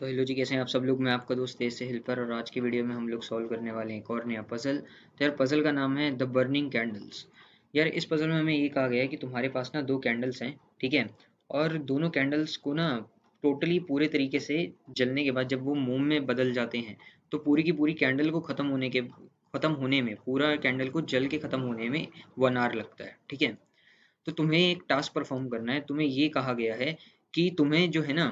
तो हेलो जी कैसे हैं आप सब लोग मैं आपका दोस्त तेज से हेल्पर और आज की वीडियो में हम लोग सॉल्व करने वाले हैं एक और नया पजल तो यार पजल का नाम है द बर्निंग कैंडल्स यार इस पजल में हमें ये कहा गया है कि तुम्हारे पास ना दो कैंडल्स हैं ठीक है और दोनों कैंडल्स को ना टोटली पूरे तरीके से जलने के बाद जब वो मोम में बदल जाते हैं तो पूरी की पूरी कैंडल को ख़त्म होने के ख़त्म होने में पूरा कैंडल को जल के ख़त्म होने में वन आवर लगता है ठीक है तो तुम्हें एक टास्क परफॉर्म करना है तुम्हें ये कहा गया है कि तुम्हें जो है ना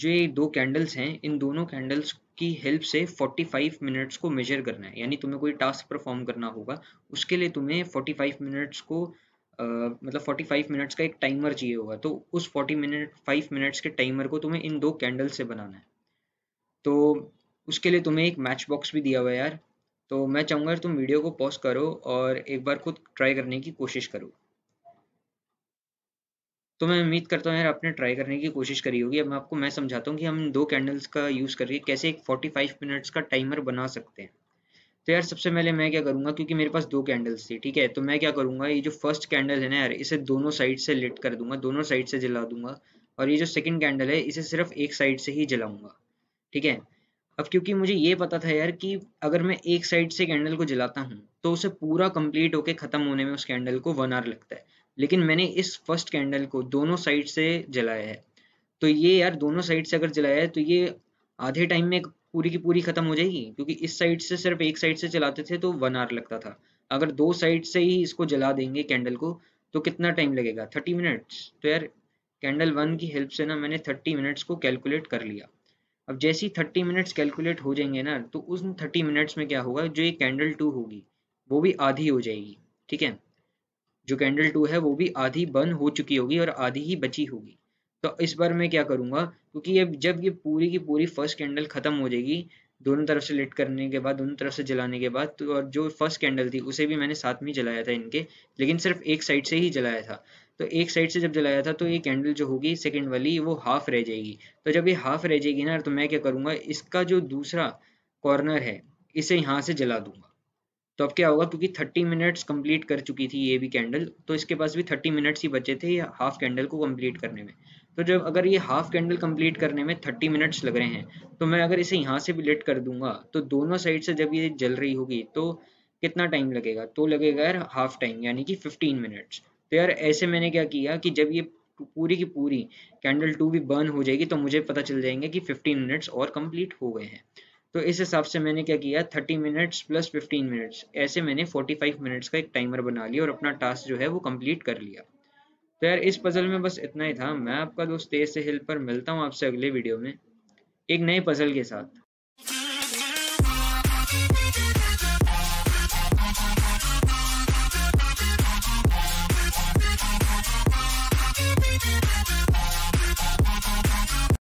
जो ये दो कैंडल्स हैं इन दोनों कैंडल्स की हेल्प से 45 मिनट्स को मेजर करना है यानी तुम्हें कोई टास्क परफॉर्म करना होगा उसके लिए तुम्हें 45 मिनट्स को आ, मतलब 45 मिनट्स का एक टाइमर चाहिए होगा तो उस 40 मिनट 5 मिनट्स के टाइमर को तुम्हें इन दो कैंडल्स से बनाना है तो उसके लिए तुम्हें एक मैच बॉक्स भी दिया हुआ है यार तो मैं चाहूँगा तुम वीडियो को पॉज करो और एक बार खुद ट्राई करने की कोशिश करो तो मैं उम्मीद करता हूँ यार आपने ट्राई करने की कोशिश करी होगी अब आपको मैं समझाता हूँ कि हम दो कैंडल्स का यूज़ करके कैसे एक 45 मिनट्स का टाइमर बना सकते हैं तो यार सबसे पहले मैं क्या करूँगा क्योंकि मेरे पास दो कैंडल्स थी ठीक है तो मैं क्या करूँगा ये जो फर्स्ट कैंडल है ना यार इसे दोनों साइड से लिट कर दूंगा दोनों साइड से जला दूंगा और ये जो सेकेंड कैंडल है इसे सिर्फ एक साइड से ही जलाऊंगा ठीक है अब क्योंकि मुझे ये पता था यार कि अगर मैं एक साइड से कैंडल को जलाता हूँ तो उसे पूरा कंप्लीट होके ख़त्म होने में उस कैंडल को वन आवर लगता है लेकिन मैंने इस फर्स्ट कैंडल को दोनों साइड से जलाया है तो ये यार दोनों साइड से अगर जलाया है तो ये आधे टाइम में पूरी की पूरी ख़त्म हो जाएगी क्योंकि इस साइड से सिर्फ एक साइड से चलाते थे तो वन आवर लगता था अगर दो साइड से ही इसको जला देंगे कैंडल को तो कितना टाइम लगेगा थर्टी मिनट्स तो यार कैंडल वन की हेल्प से ना मैंने थर्टी मिनट्स को कैलकुलेट कर लिया अब जैसे ही थर्टी मिनट्स कैलकुलेट हो जाएंगे ना तो उस थर्टी मिनट्स में क्या होगा जो ये कैंडल टू होगी वो भी आधी हो जाएगी ठीक है जो कैंडल टू है वो भी आधी बंद हो चुकी होगी और आधी ही बची होगी तो इस बार मैं क्या करूँगा क्योंकि ये जब ये पूरी की पूरी फर्स्ट कैंडल ख़त्म हो जाएगी दोनों तरफ से लिट करने के बाद दोनों तरफ से जलाने के बाद तो और जो फर्स्ट कैंडल थी उसे भी मैंने साथ में जलाया था इनके लेकिन सिर्फ एक साइड से ही जलाया था तो एक साइड से जब जलाया था तो ये कैंडल जो होगी सेकेंड वाली वो हाफ रह जाएगी तो जब ये हाफ रह जाएगी ना तो मैं क्या करूँगा इसका जो दूसरा कॉर्नर है इसे यहाँ से जला दूंगा तो अब क्या होगा क्योंकि 30 मिनट्स कंप्लीट कर चुकी थी ये भी कैंडल तो इसके पास भी 30 मिनट्स ही बचे थे हाफ कैंडल को कंप्लीट करने में तो जब अगर ये हाफ कैंडल कंप्लीट करने में 30 मिनट्स लग रहे हैं तो मैं अगर इसे यहाँ से भी लेट कर दूंगा तो दोनों साइड से जब ये जल रही होगी तो कितना टाइम लगेगा तो लगेगा यार हाफ टाइम यानी कि फिफ्टीन मिनट्स तो यार ऐसे मैंने क्या किया कि जब ये पूरी की पूरी कैंडल टू भी बर्न हो जाएगी तो मुझे पता चल जाएंगे कि फिफ्टीन मिनट्स और कम्प्लीट हो गए हैं तो इस हिसाब से मैंने क्या किया thirty minutes plus fifteen minutes ऐसे मैंने फोर्टी फाइव मिनट्स का एक टाइमर बना लिया और अपना टास्क जो है वो कंप्लीट कर लिया तो यार इस पजल में बस इतना ही था मैं आपका दोस्त तेज से हिल पर मिलता हूँ आपसे अगले वीडियो में एक नए पजल के साथ